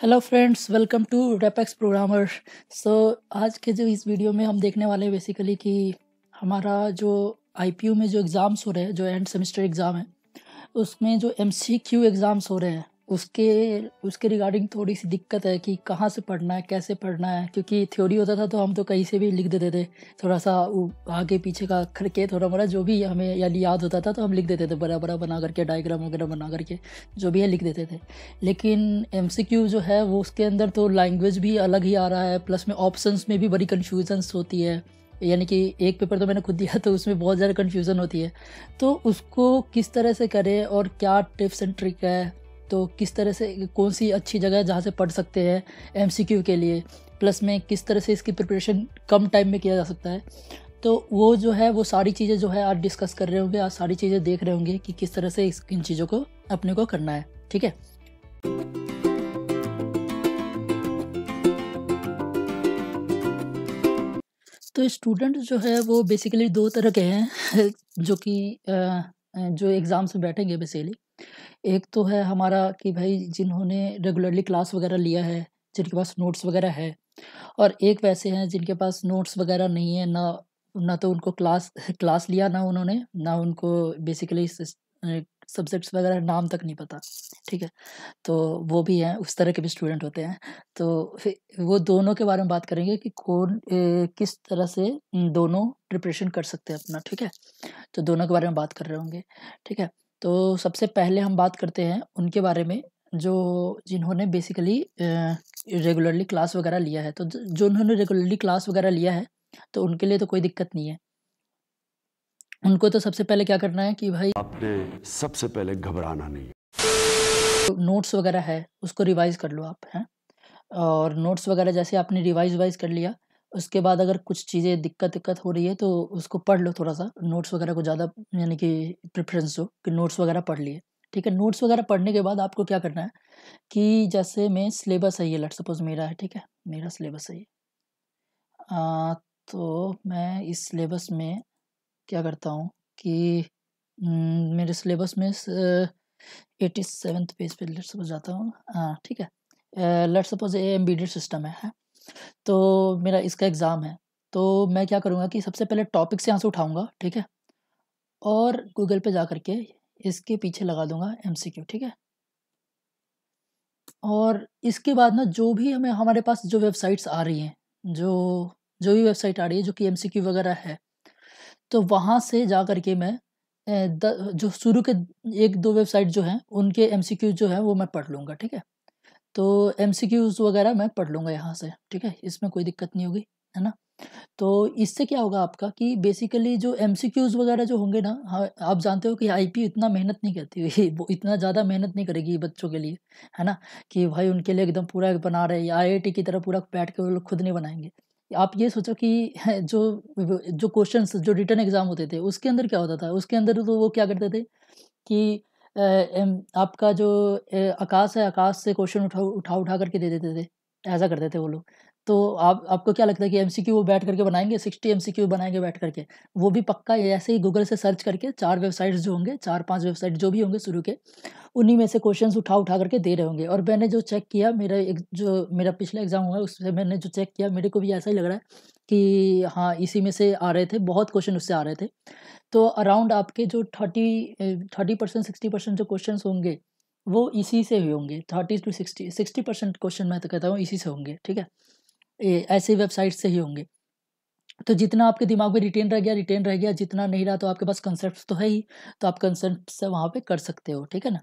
hello friends welcome to रेपेक्स programmer so आज के जो इस वीडियो में हम देखने वाले हैं बेसिकली कि हमारा जो आईपीयू में जो एग्ज़ाम्स हो रहे हैं जो एंड सेमेस्टर एग्ज़ाम है उसमें जो एमसीक्यू एग्ज़ाम्स हो रहे हैं उसके उसके रिगार्डिंग थोड़ी सी दिक्कत है कि कहाँ से पढ़ना है कैसे पढ़ना है क्योंकि थ्योरी होता था तो हम तो कहीं से भी लिख देते थे थोड़ा सा आगे पीछे का करके थोड़ा मोड़ा जो भी हमें यानी याद होता था तो हम लिख देते थे बड़ा बड़ा बना करके डायग्राम वगैरह बना करके जो भी है लिख देते थे लेकिन एम जो है वो उसके अंदर तो लैंग्वेज भी अलग ही आ रहा है प्लस में ऑप्शंस में भी बड़ी कन्फ्यूजन्स होती है यानी कि एक पेपर तो मैंने खुद दिया तो उसमें बहुत ज़्यादा कन्फ्यूज़न होती है तो उसको किस तरह से करें और क्या टिप्स एंड ट्रिक है तो किस तरह से कौन सी अच्छी जगह है जहाँ से पढ़ सकते हैं एम के लिए प्लस में किस तरह से इसकी प्रिपरेशन कम टाइम में किया जा सकता है तो वो जो है वो सारी चीज़ें जो है आज डिस्कस कर रहे होंगे आज सारी चीज़ें देख रहे होंगे कि किस तरह से इन चीज़ों को अपने को करना है ठीक है तो स्टूडेंट जो है वो बेसिकली दो तरह के हैं जो कि जो एग्ज़ाम से बैठेंगे बेसिकली एक तो है हमारा कि भाई जिन्होंने रेगुलरली क्लास वगैरह लिया है जिनके पास नोट्स वगैरह है और एक वैसे हैं जिनके पास नोट्स वगैरह नहीं है ना ना तो उनको क्लास क्लास लिया ना उन्होंने ना उनको बेसिकली सब्जेक्ट्स वगैरह नाम तक नहीं पता ठीक है तो वो भी हैं उस तरह के भी स्टूडेंट होते हैं तो फिर वो दोनों के बारे में बात करेंगे कि कौन ए, किस तरह से दोनों प्रिपरेशन कर सकते हैं अपना ठीक है तो दोनों के बारे में बात कर रहे होंगे ठीक है तो सबसे पहले हम बात करते हैं उनके बारे में जो जिन्होंने बेसिकली रेगुलरली क्लास वगैरह लिया है तो जो उन्होंने रेगुलरली क्लास वगैरह लिया है तो उनके लिए तो कोई दिक्कत नहीं है उनको तो सबसे पहले क्या करना है कि भाई आपने सबसे पहले घबराना नहीं नोट्स वगैरह है उसको रिवाइज कर लो आप हैं और नोट्स वगैरह जैसे आपने रिवाइज वाइज कर लिया उसके बाद अगर कुछ चीज़ें दिक्कत दिक्कत हो रही है तो उसको पढ़ लो थोड़ा सा नोट्स वगैरह को ज़्यादा यानी कि प्रेफरेंस दो कि नोट्स वगैरह पढ़ लिए ठीक है नोट्स वगैरह पढ़ने के बाद आपको क्या करना है कि जैसे मैं सिलेबस है ये लेट सपोज मेरा है ठीक है मेरा सिलेबस है ये आ, तो मैं इस सिलेबस में क्या करता हूँ कि हम्म, मेरे सिलेबस में एटी सेवन्थ पेज पर लेट सपोज जाता हूँ हाँ ठीक है let suppose a embedded system है तो मेरा इसका एग्ज़ाम है तो मैं क्या करूँगा कि सबसे पहले टॉपिक से यहाँ से उठाऊँगा ठीक है और गूगल पे जा करके इसके पीछे लगा दूंगा एम ठीक है और इसके बाद ना जो भी हमें हमारे पास जो वेबसाइट्स आ रही हैं जो जो भी वेबसाइट आ रही है जो कि एम वगैरह है तो वहाँ से जा कर के मैं द, जो शुरू के एक दो वेबसाइट जो हैं उनके एम जो है वो मैं पढ़ लूँगा ठीक है तो एम वगैरह मैं पढ़ लूँगा यहाँ से ठीक है इसमें कोई दिक्कत नहीं होगी है ना तो इससे क्या होगा आपका कि बेसिकली जो एम वगैरह जो होंगे ना हाँ आप जानते हो कि आई इतना मेहनत नहीं करती हुई वो इतना ज़्यादा मेहनत नहीं करेगी बच्चों के लिए है ना कि भाई उनके लिए एकदम पूरा बना रहे या आई की तरह पूरा बैठ के वो लोग खुद नहीं बनाएंगे आप ये सोचो कि जो जो क्वेश्चंस जो रिटर्न एग्ज़ाम होते थे उसके अंदर क्या होता था उसके अंदर तो वो क्या करते थे कि आपका जो आकाश है आकाश से क्वेश्चन उठा उठा उठा करके दे देते थे ऐसा करते थे वो लोग तो आप आपको क्या लगता है कि एमसीक्यू वो बैठ करके बनाएंगे सिक्सटी एमसीक्यू बनाएंगे बैठ करके वो भी पक्का ऐसे ही गूगल से सर्च करके चार वेबसाइट्स जो होंगे चार पांच वेबसाइट जो भी होंगे शुरू के उन्हीं में से क्वेश्चन उठा उठा करके दे रहे होंगे और मैंने जो चेक किया मेरा एक जो मेरा पिछला एग्जाम हुआ उससे मैंने जो चेक किया मेरे को भी ऐसा ही लग रहा है कि हाँ इसी में से आ रहे थे बहुत क्वेश्चन उससे आ रहे थे तो अराउंड आपके जो thirty thirty percent sixty percent जो क्वेश्चन होंगे वो इसी से ही होंगे thirty to sixty sixty percent question मैं तो कहता हूँ इसी से होंगे ठीक है ऐसे वेबसाइट से ही होंगे तो जितना आपके दिमाग में रिटेन रह गया रिटेन रह गया जितना नहीं रहा तो आपके पास कंसेप्ट तो है ही तो आप कंसेप्ट वहाँ पे कर सकते हो ठीक है ना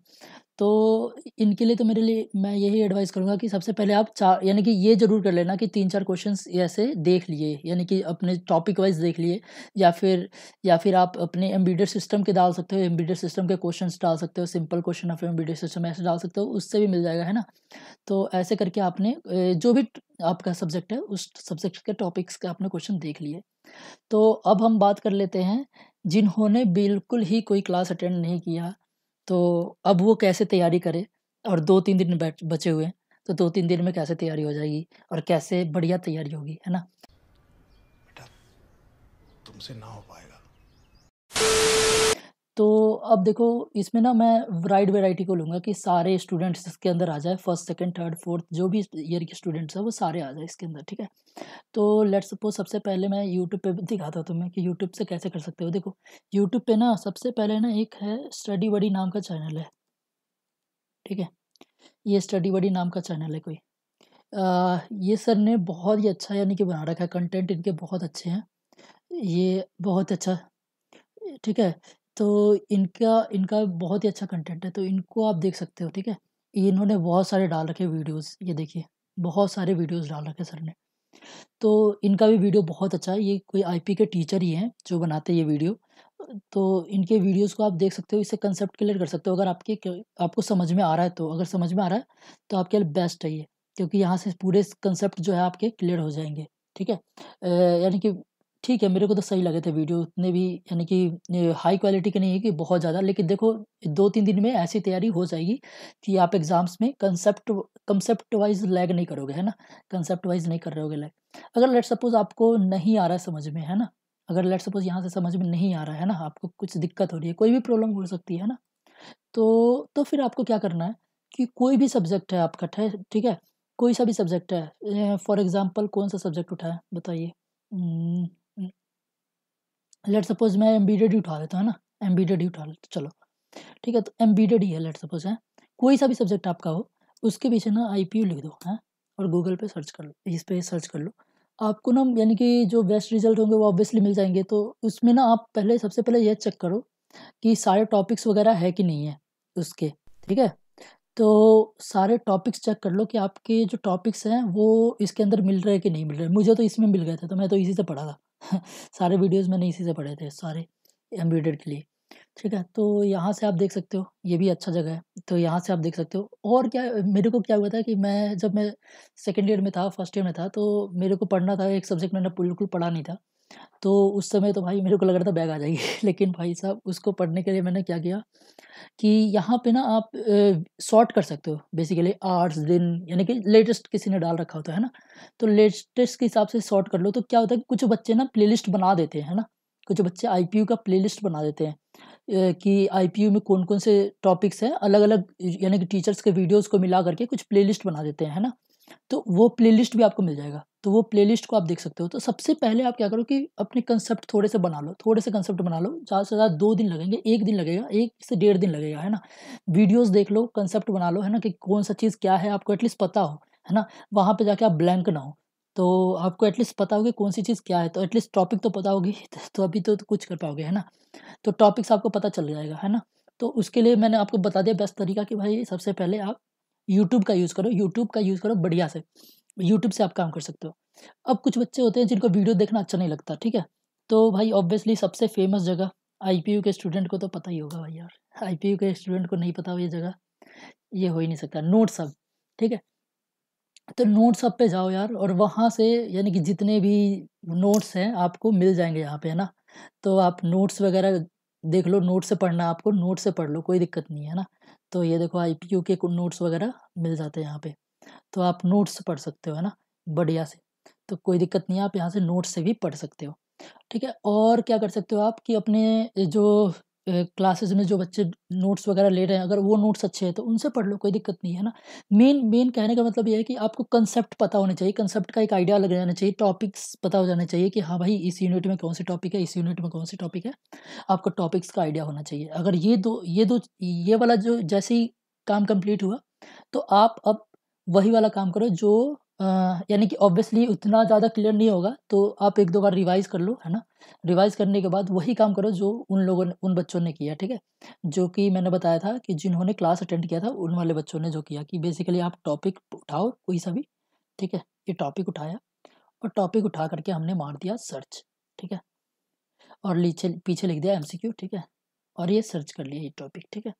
तो इनके लिए तो मेरे लिए मैं यही एडवाइस करूँगा कि सबसे पहले आप चार यानी कि ये जरूर कर लेना कि तीन चार क्वेश्चन ऐसे देख लिए यानी कि अपने टॉपिक वाइज देख लिए या फिर या फिर आप अपने एम्ब्रॉयडर सिस्टम के डाल सकते हो एम्ब्रॉयडर सिस्टम के क्वेश्चन डाल सकते हो simple question of embedded system ऐसे डाल सकते हो उससे भी मिल जाएगा है ना तो ऐसे करके आपने जो भी आपका सब्जेक्ट है उस सब्जेक्ट के टॉपिक्स के आपने क्वेश्चन देख लिए तो अब हम बात कर लेते हैं जिन्होंने बिल्कुल ही कोई क्लास अटेंड नहीं किया तो अब वो कैसे तैयारी करे और दो तीन दिन बचे हुए हैं तो दो तीन दिन में कैसे तैयारी हो जाएगी और कैसे बढ़िया तैयारी होगी है ना बेटा तुमसे ना हो पाएगा तो अब देखो इसमें ना मैं राइट वेराइटी को लूँगा कि सारे स्टूडेंट्स इसके अंदर आ जाए फर्स्ट सेकंड थर्ड फोर्थ जो भी ईयर के स्टूडेंट्स हैं वो सारे आ जाए इसके अंदर ठीक है तो लेट्स सपोज सबसे पहले मैं यूट्यूब पे दिखाता तुम्हें कि यूट्यूब से कैसे कर सकते हो देखो यूट्यूब पे ना सबसे पहले ना एक है स्टडी बडी नाम का चैनल है ठीक है ये स्टडी बडी नाम का चैनल है कोई आ, ये सर ने बहुत ही अच्छा यानी कि बना रखा है कंटेंट इनके बहुत अच्छे हैं ये बहुत अच्छा ठीक है तो इनका इनका बहुत ही अच्छा कंटेंट है तो इनको आप देख सकते हो ठीक है इन्होंने बहुत सारे डाल रखे वीडियोस ये देखिए बहुत सारे वीडियोस डाल रखे सर ने तो इनका भी वीडियो बहुत अच्छा है ये कोई आईपी के टीचर ही हैं जो बनाते हैं ये वीडियो तो इनके वीडियोस को आप देख सकते हो इससे कंसेप्ट क्लियर कर सकते हो अगर आपके आपको समझ में आ रहा है तो अगर समझ में आ रहा है तो आपके लिए बेस्ट है ये क्योंकि यहाँ से पूरे कंसेप्ट जो है आपके क्लियर हो जाएंगे ठीक है यानी कि ठीक है मेरे को तो सही लगे थे वीडियो उतने भी यानी कि हाई क्वालिटी के नहीं है कि बहुत ज़्यादा लेकिन देखो दो तीन दिन में ऐसी तैयारी हो जाएगी कि आप एग्ज़ाम्स में कंसेप्ट कंसेप्ट वाइज लैग नहीं करोगे है ना कंसेप्ट वाइज नहीं कर रहे होगे लैग अगर लेट सपोज़ आपको नहीं आ रहा है समझ में है ना अगर लेट सपोज़ यहाँ से समझ में नहीं आ रहा है ना आपको कुछ दिक्कत हो रही है कोई भी प्रॉब्लम हो सकती है ना तो तो फिर आपको क्या करना है कि कोई भी सब्जेक्ट है आपका ठीक है कोई सा भी सब्जेक्ट है फॉर एग्ज़ाम्पल कौन सा सब्जेक्ट उठाए बताइए लेट सपोज मैं एम्बीडेड ही उठा लेता है ना एम्बीडेड ही उठा लेता चलो ठीक है तो एम्बीडेड ही है लेट सपोज है कोई सा भी सब्जेक्ट आपका हो उसके पीछे ना आई पी लिख दो है और गूगल पे सर्च कर लो इस पर सर्च कर लो आपको ना यानी कि जो बेस्ट रिजल्ट होंगे वो ऑब्वियसली मिल जाएंगे तो उसमें ना आप पहले सबसे पहले यह चेक करो कि सारे टॉपिक्स वगैरह है कि नहीं है उसके ठीक है तो सारे टॉपिक्स चेक कर लो कि आपके जो टॉपिक्स हैं वो इसके अंदर मिल रहे हैं कि नहीं मिल रहे मुझे तो इसमें मिल गए थे तो मैं तो इसी से पढ़ा था सारे वीडियोस मैंने इसी से पढ़े थे सारे एम्ब्रॉयडेड के लिए ठीक है तो यहाँ से आप देख सकते हो ये भी अच्छा जगह है तो यहाँ से आप देख सकते हो और क्या मेरे को क्या हुआ था कि मैं जब मैं सेकेंड ईयर में था फर्स्ट ईयर में था तो मेरे को पढ़ना था एक सब्जेक्ट मैंने बिल्कुल पढ़ा नहीं था तो उस समय तो भाई मेरे को लग रहा था बैग आ जाएगी लेकिन भाई साहब उसको पढ़ने के लिए मैंने क्या किया कि यहाँ पे ना आप शॉर्ट कर सकते हो बेसिकली आर्ट्स दिन यानी कि लेटेस्ट किसी ने डाल रखा होता है ना तो लेटेस्ट के हिसाब से शॉर्ट कर लो तो क्या होता है कि कुछ बच्चे ना प्ले बना देते हैं ना कुछ बच्चे आई का प्ले बना देते हैं कि आई में कौन कौन से टॉपिक्स हैं अलग अलग यानी कि टीचर्स के वीडियोज़ को मिला करके कुछ प्ले बना देते हैं है ना तो वो प्लेलिस्ट भी आपको मिल जाएगा तो वो प्लेलिस्ट को आप देख सकते हो तो सबसे पहले आप क्या करो कि अपने कंसेप्ट थोड़े से बना लो थोड़े से कंसेप्ट बना लो ज़्यादा से ज़्यादा दो दिन लगेंगे एक दिन लगेगा एक से डेढ़ दिन लगेगा है ना वीडियोस देख लो कंसेप्ट बना लो है ना कि कौन सा चीज़ क्या है आपको एटलीस्ट पता हो है ना वहाँ पर जाके आप ब्लैंक ना हो तो आपको एटलीस्ट पता होगी कौन सी चीज़ क्या है तो एटलीस्ट टॉपिक तो पता होगी तो अभी तो, तो कुछ कर पाओगे है ना तो टॉपिक्स आपको पता चल जाएगा है ना तो उसके लिए मैंने आपको बता दिया बेस्ट तरीका कि भाई सबसे पहले आप यूट्यूब का यूज़ करो यूट्यूब का यूज़ करो बढ़िया से यूट्यूब से आप काम कर सकते हो अब कुछ बच्चे होते हैं जिनको वीडियो देखना अच्छा नहीं लगता ठीक है तो भाई ऑब्वियसली सबसे फेमस जगह आई के स्टूडेंट को तो पता ही होगा भाई यार आई के स्टूडेंट को नहीं पता हो ये जगह ये हो ही नहीं सकता नोट्स अब ठीक है तो नोट्स अब पे जाओ यार और वहाँ से यानी कि जितने भी नोट्स हैं आपको मिल जाएंगे यहाँ पे है ना तो आप नोट्स वगैरह देख लो नोट से पढ़ना आपको नोट से पढ़ लो कोई दिक्कत नहीं है ना तो ये देखो आई के नोट्स वगैरह मिल जाते हैं यहाँ पे तो आप नोट्स पढ़ सकते हो है ना बढ़िया से तो कोई दिक्कत नहीं है आप यहाँ से नोट्स से भी पढ़ सकते हो ठीक है और क्या कर सकते हो आप कि अपने जो क्लासेस में जो बच्चे नोट्स वगैरह ले रहे हैं अगर वो नोट्स अच्छे हैं तो उनसे पढ़ लो कोई दिक्कत नहीं है ना मेन मेन कहने का मतलब ये है कि आपको कंसेप्ट पता होना चाहिए कंसेप्ट का एक आइडिया लग जाना चाहिए टॉपिक्स पता हो जाना चाहिए कि हाँ भाई इस यूनिट में कौन से टॉपिक है इस यूनिट में कौन से टॉपिक है आपको टॉपिक्स का आइडिया होना चाहिए अगर ये दो ये दो ये वाला जो जैसे ही काम कंप्लीट हुआ तो आप अब वही वाला काम करो जो यानी कि ऑब्वियसली उतना ज़्यादा क्लियर नहीं होगा तो आप एक दो बार रिवाइज़ कर लो है ना रिवाइज़ करने के बाद वही काम करो जो उन लोगों ने उन बच्चों ने किया ठीक है जो कि मैंने बताया था कि जिन्होंने क्लास अटेंड किया था उन वाले बच्चों ने जो किया कि बेसिकली आप टॉपिक उठाओ कोई सा भी ठीक है ये टॉपिक उठाया और टॉपिक उठा करके हमने मार दिया सर्च ठीक है और नीचे पीछे लिख दिया एम ठीक है और ये सर्च कर लिया ये टॉपिक ठीक है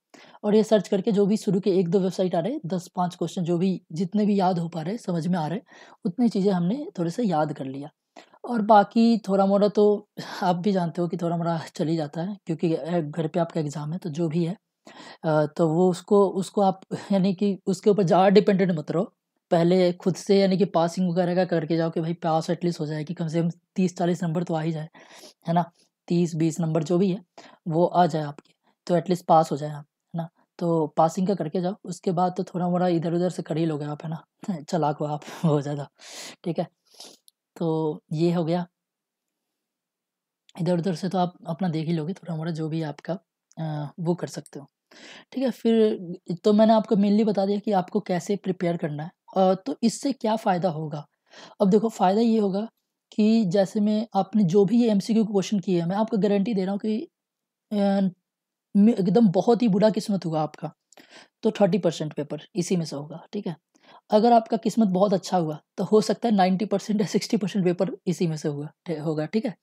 और ये सर्च करके जो भी शुरू के एक दो वेबसाइट आ रहे हैं दस पाँच क्वेश्चन जो भी जितने भी याद हो पा रहे समझ में आ रहे उतनी चीज़ें हमने थोड़े से याद कर लिया और बाकी थोड़ा मोड़ा तो आप भी जानते हो कि थोड़ा मोड़ा चल ही जाता है क्योंकि घर पे आपका एग्ज़ाम है तो जो भी है तो वो उसको उसको आप यानी कि उसके ऊपर ज़्यादा डिपेंडेंट मत रहो पहले खुद से यानी कि पासिंग वगैरह का करके जाओ कि भाई पास एटलीस्ट हो जाए कि कम से कम तीस चालीस नंबर तो आ ही जाए है ना तीस बीस नंबर जो भी है वो आ जाए आपके तो एटलीस्ट पास हो जाए आप है ना तो पासिंग का करके जाओ उसके बाद तो थोड़ा मोड़ा इधर उधर से कर ही लोगे आप है ना चलाक हो आप बहुत ज़्यादा ठीक है तो ये हो गया इधर उधर से तो आप अपना देख ही लोगे थोड़ा मोड़ा जो भी आपका वो कर सकते हो ठीक है फिर तो मैंने आपको मेनली बता दिया कि आपको कैसे प्रिपेयर करना है तो इससे क्या फ़ायदा होगा अब देखो फ़ायदा ये होगा कि जैसे मैं आपने जो भी ये एम सी क्यू क्वेश्चन किए हैं मैं आपको गारंटी दे रहा हूँ कि एकदम बहुत ही बुरा किस्मत होगा आपका तो थर्टी परसेंट पेपर इसी में से होगा ठीक है अगर आपका किस्मत बहुत अच्छा हुआ तो हो सकता है नाइन्टी परसेंट या सिक्सटी परसेंट पेपर इसी में से हुआ होगा ठीक है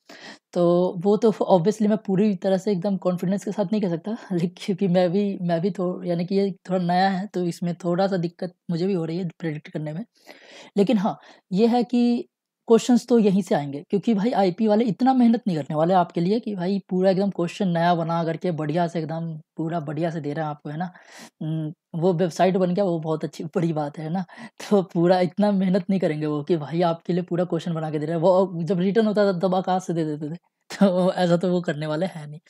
तो वो तो ऑब्वियसली मैं पूरी तरह से एकदम कॉन्फिडेंस के साथ नहीं कह सकता लेकिन क्योंकि मैं भी मैं भी थोड़ा यानी कि ये थोड़ा नया है तो इसमें थोड़ा सा दिक्कत मुझे भी हो रही है प्रेडिक्ट करने में लेकिन हाँ ये है कि क्वेश्चंस तो यहीं से आएंगे क्योंकि भाई आईपी वाले इतना मेहनत नहीं करने वाले आपके लिए कि भाई पूरा एकदम क्वेश्चन नया बना करके बढ़िया से एकदम पूरा बढ़िया से दे रहे हैं आपको है ना हम्म, वो वेबसाइट बन गया वो बहुत अच्छी बड़ी बात है ना तो पूरा इतना मेहनत नहीं करेंगे वो कि भाई आपके लिए पूरा क्वेश्चन बना के दे रहे हैं वो जब रिटर्न होता था तब आकाश से दे देते थे तो ऐसा तो वो करने वाले हैं नहीं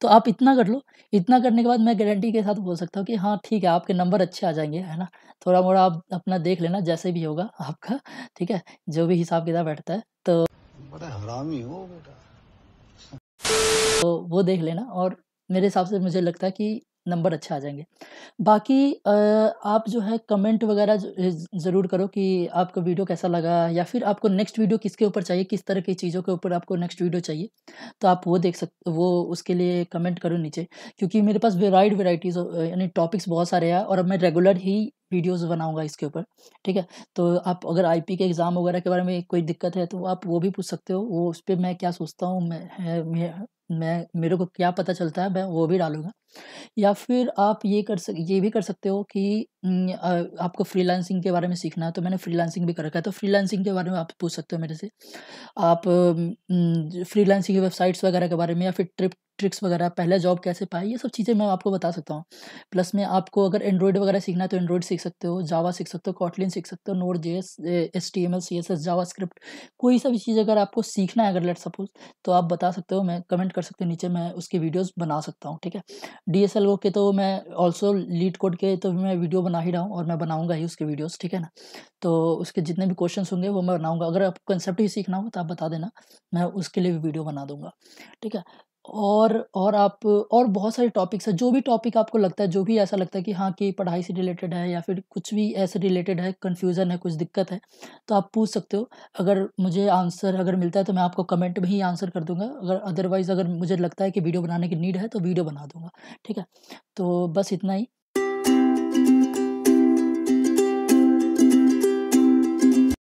तो आप इतना कर लो इतना करने के बाद मैं गारंटी के साथ बोल सकता हूँ कि हाँ ठीक है आपके नंबर अच्छे आ जाएंगे है ना थोड़ा मोड़ा आप अपना देख लेना जैसे भी होगा आपका ठीक है जो भी हिसाब किताब बैठता है तो तो वो देख लेना और मेरे हिसाब से मुझे लगता है कि नंबर अच्छा आ जाएंगे बाकी आप जो है कमेंट वगैरह ज़रूर करो कि आपको वीडियो कैसा लगा या फिर आपको नेक्स्ट वीडियो किसके ऊपर चाहिए किस तरह की चीज़ों के ऊपर आपको नेक्स्ट वीडियो चाहिए तो आप वो देख सकते वो उसके लिए कमेंट करो नीचे क्योंकि मेरे पास वेराइड वेराइटीज़ यानी टॉपिक्स बहुत सारे हैं और अब मैं रेगुलर ही वीडियोस बनाऊंगा इसके ऊपर ठीक है तो आप अगर आईपी के एग्ज़ाम वगैरह के बारे में कोई दिक्कत है तो आप वो भी पूछ सकते हो वो उस पर मैं क्या सोचता हूँ मैं, मैं मैं मेरे को क्या पता चलता है मैं वो भी डालूंगा या फिर आप ये कर सक ये भी कर सकते हो कि आपको फ्रीलांसिंग के बारे में सीखना है तो मैंने फ्रीलांसिंग भी कर रखा है तो फ्रीलांसिंग के बारे में आप पूछ सकते हो मेरे से आप फ्रीलांसिंग की वेबसाइट्स वगैरह के बारे में या फिर ट्रिप ट्रिक्स वगैरह पहले जॉब कैसे पाए ये सब चीज़ें मैं आपको बता सकता हूँ प्लस में आपको अगर एंड्रॉयड वगैरह सीखना है तो एंड्रॉयड सीख सकते हो जावा सीख सकते हो कॉटलिन सीख सकते हो Node J S S T M L C S S JavaScript कोई सा भी चीज़ अगर आपको सीखना है अगर लेट सपोज तो आप बता सकते हो मैं कमेंट कर सकते हैं नीचे मैं उसकी वीडियोस बना सकता हूँ ठीक है डी एस के तो मैं ऑल्सो लीड कोड के तो मैं वीडियो बना ही रहा हूँ और मैं बनाऊँगा ही उसके वीडियोज़ ठीक है ना तो उसके जितने भी क्वेश्चन होंगे वो मैं बनाऊँगा अगर आप कंसेप्ट ही सीखना हो तो आप बता देना मैं उसके लिए भी वीडियो बना दूँगा ठीक है और और आप और बहुत सारे टॉपिक्स हैं जो भी टॉपिक आपको लगता है जो भी ऐसा लगता है कि हाँ कि पढ़ाई से रिलेटेड है या फिर कुछ भी ऐसे रिलेटेड है कन्फ्यूज़न है कुछ दिक्कत है तो आप पूछ सकते हो अगर मुझे आंसर अगर मिलता है तो मैं आपको कमेंट में ही आंसर कर दूंगा अगर अदरवाइज़ अगर मुझे लगता है कि वीडियो बनाने की नीड है तो वीडियो बना दूंगा ठीक है तो बस इतना ही